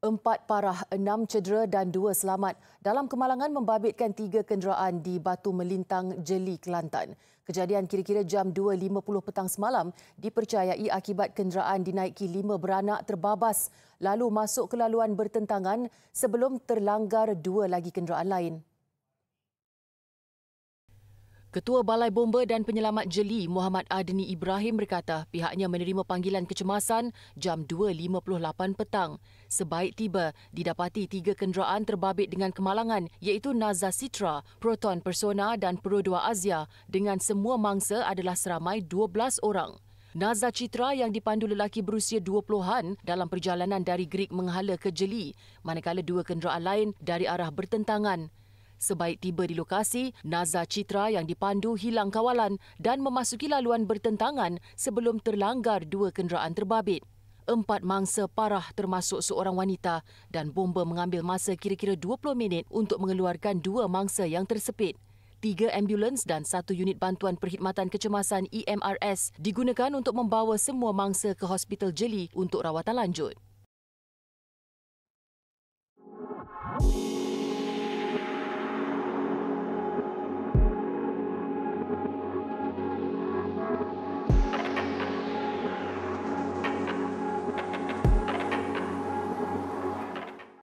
empat parah, enam cedera dan dua selamat dalam kemalangan membabitkan tiga kenderaan di Batu Melintang, Jeli, Kelantan. Kejadian kira-kira jam 2.50 petang semalam dipercayai akibat kenderaan dinaiki lima beranak terbabas lalu masuk ke laluan bertentangan sebelum terlanggar dua lagi kenderaan lain. Ketua Balai Bomba dan Penyelamat Jeli Muhammad Adni Ibrahim berkata pihaknya menerima panggilan kecemasan jam 2.58 petang. Sebaik tiba, didapati tiga kenderaan terbabit dengan kemalangan iaitu Naza Citra, Proton Persona dan Perodua Azia, dengan semua mangsa adalah seramai 12 orang. Naza Citra yang dipandu lelaki berusia 20-an dalam perjalanan dari Greek menghala ke Jeli, manakala dua kenderaan lain dari arah bertentangan. Sebaik tiba di lokasi, Naza Citra yang dipandu hilang kawalan dan memasuki laluan bertentangan sebelum terlanggar dua kenderaan terbabit. Empat mangsa parah termasuk seorang wanita dan bomba mengambil masa kira-kira 20 minit untuk mengeluarkan dua mangsa yang tersepit. Tiga ambulans dan satu unit bantuan perkhidmatan kecemasan EMRS digunakan untuk membawa semua mangsa ke hospital jeli untuk rawatan lanjut. Yeah.